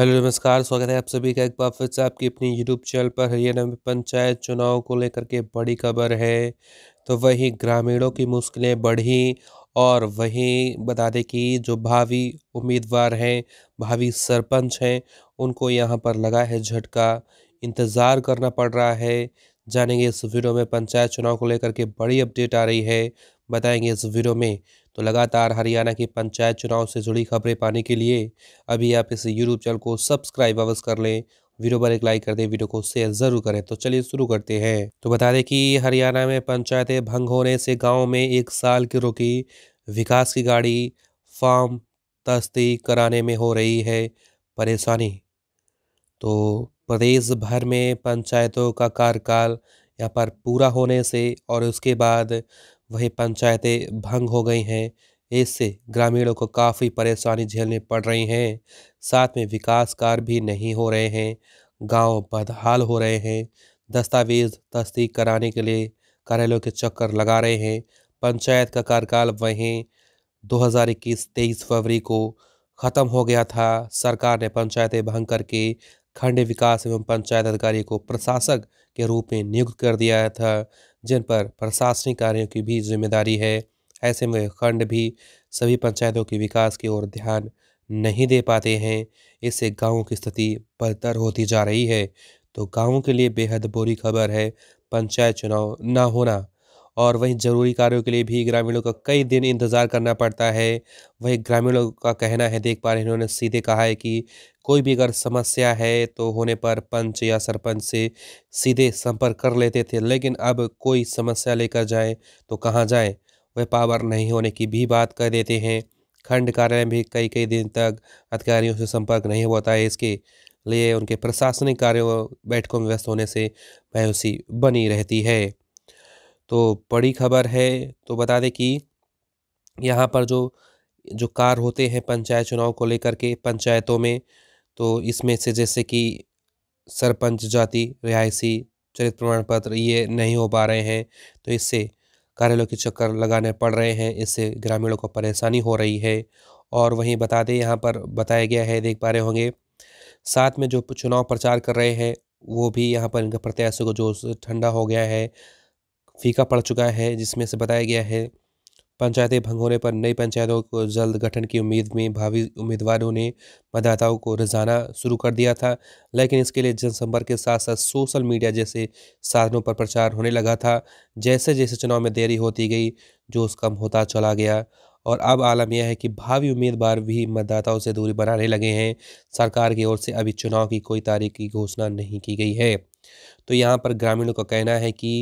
hello नमस्कार स्वागत है आप सभी का एक बार फिर से आपकी अपनी यूट्यूब चैनल पर हरियाणा में पंचायत चुनाव को लेकर के बड़ी खबर है तो वहीं ग्रामीणों की मुश्किलें बढ़ी और वहीं बता दें कि जो भावी उम्मीदवार हैं भावी सरपंच हैं उनको यहाँ पर लगा है झटका इंतज़ार करना पड़ रहा है जानेंगे इस वीडियो में पंचायत चुनाव को लेकर के बड़ी अपडेट आ रही है बताएंगे इस वीडियो में तो लगातार हरियाणा की पंचायत चुनाव से जुड़ी खबरें पाने के लिए अभी आप इस यूट्यूब चैनल को सब्सक्राइब अवश्य कर लें वीडियो पर एक लाइक कर दें वीडियो को शेयर जरूर करें तो चलिए शुरू करते हैं तो बता दें कि हरियाणा में पंचायतें भंग होने से गाँव में एक साल की रुकी विकास की गाड़ी फार्म तस्ती कराने में हो रही है परेशानी तो प्रदेश भर में पंचायतों का कार्यकाल यहाँ पर पूरा होने से और उसके बाद वहीं पंचायतें भंग हो गई हैं इससे ग्रामीणों को काफ़ी परेशानी झेलनी पड़ रही हैं साथ में विकास कार्य भी नहीं हो रहे हैं गांव बदहाल हो रहे हैं दस्तावेज तस्दीक कराने के लिए कार्यालयों के चक्कर लगा रहे हैं पंचायत का कार्यकाल वहीं 2021-23 फरवरी को ख़त्म हो गया था सरकार ने पंचायतें भंग करके खंड विकास एवं पंचायत अधिकारी को प्रशासक के रूप में नियुक्त कर दिया था जिन पर प्रशासनिक कार्यों की भी जिम्मेदारी है ऐसे में खंड भी सभी पंचायतों के विकास की ओर ध्यान नहीं दे पाते हैं इससे गाँव की स्थिति बदतर होती जा रही है तो गाँव के लिए बेहद बुरी खबर है पंचायत चुनाव ना होना और वहीं ज़रूरी कार्यों के लिए भी ग्रामीणों का कई दिन इंतज़ार करना पड़ता है वहीं ग्रामीणों का कहना है देख पा रहे इन्होंने सीधे कहा है कि कोई भी अगर समस्या है तो होने पर पंच या सरपंच से सीधे संपर्क कर लेते थे लेकिन अब कोई समस्या लेकर जाए तो कहाँ जाएँ वह पावर नहीं होने की भी बात कर देते हैं खंड कार्यालय में भी कई कई दिन तक अधिकारियों से संपर्क नहीं होता है इसके लिए उनके प्रशासनिक कार्यों बैठकों में व्यस्त होने से मायूसी बनी रहती है तो बड़ी खबर है तो बता दें कि यहाँ पर जो जो कार होते हैं पंचायत चुनाव को लेकर के पंचायतों में तो इसमें से जैसे कि सरपंच जाति रिहायशी चरित्र प्रमाण पत्र ये नहीं हो पा रहे हैं तो इससे कार्यालयों के चक्कर लगाने पड़ रहे हैं इससे ग्रामीणों को परेशानी हो रही है और वहीं बता दें यहाँ पर बताया गया है देख पा रहे होंगे साथ में जो चुनाव प्रचार कर रहे हैं वो भी यहाँ पर इनका प्रत्याशियों को जोश ठंडा हो गया है फीका पड़ चुका है जिसमें से बताया गया है पंचायतें भंग होने पर नई पंचायतों को जल्द गठन की उम्मीद में भावी उम्मीदवारों ने मतदाताओं को रजाना शुरू कर दिया था लेकिन इसके लिए जनसंपर्क के साथ साथ सोशल मीडिया जैसे साधनों पर प्रचार होने लगा था जैसे जैसे चुनाव में देरी होती गई जोश कम होता चला गया और अब आलम यह है कि भावी उम्मीदवार भी मतदाताओं से दूरी बनाने लगे हैं सरकार की ओर से अभी चुनाव की कोई तारीख की घोषणा नहीं की गई है तो यहाँ पर ग्रामीणों का कहना है कि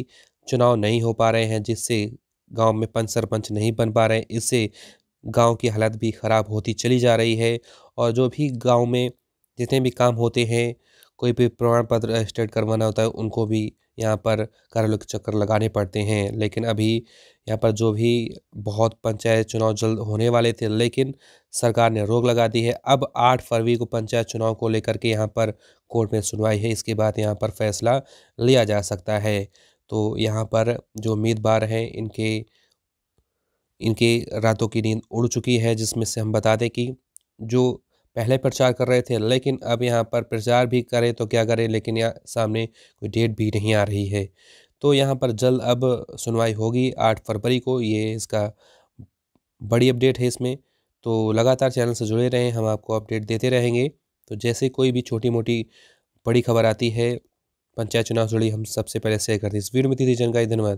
चुनाव नहीं हो पा रहे हैं जिससे गांव में पंच सरपंच नहीं बन पा रहे इससे गांव की हालत भी ख़राब होती चली जा रही है और जो भी गांव में जितने भी काम होते हैं कोई भी प्रमाण पत्र रजिस्टर्ड करवाना होता है उनको भी यहाँ पर कार्यालय के चक्कर लगाने पड़ते हैं लेकिन अभी यहाँ पर जो भी बहुत पंचायत चुनाव जल्द होने वाले थे लेकिन सरकार ने रोक लगा दी है अब आठ फरवरी को पंचायत चुनाव को लेकर के यहाँ पर कोर्ट में सुनवाई है इसके बाद यहाँ पर फैसला लिया जा सकता है तो यहाँ पर जो उम्मीदवार हैं इनके इनके रातों की नींद उड़ चुकी है जिसमें से हम बता दें कि जो पहले प्रचार कर रहे थे लेकिन अब यहाँ पर प्रचार भी करें तो क्या करें लेकिन यहाँ सामने कोई डेट भी नहीं आ रही है तो यहाँ पर जल्द अब सुनवाई होगी आठ फरवरी को ये इसका बड़ी अपडेट है इसमें तो लगातार चैनल से जुड़े रहें हम आपको अपडेट देते रहेंगे तो जैसे कोई भी छोटी मोटी बड़ी खबर आती है पंचायत चुनाव से जुड़ी हम सबसे पहले शेयर करते हैं इस वीडियो में दी जानकारी धन्यवाद